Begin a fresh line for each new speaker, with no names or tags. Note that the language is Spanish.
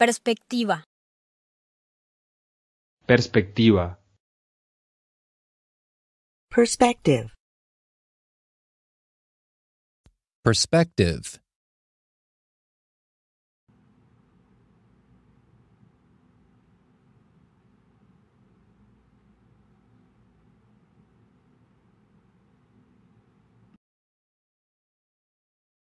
Perspectiva. Perspectiva. Perspective. Perspective.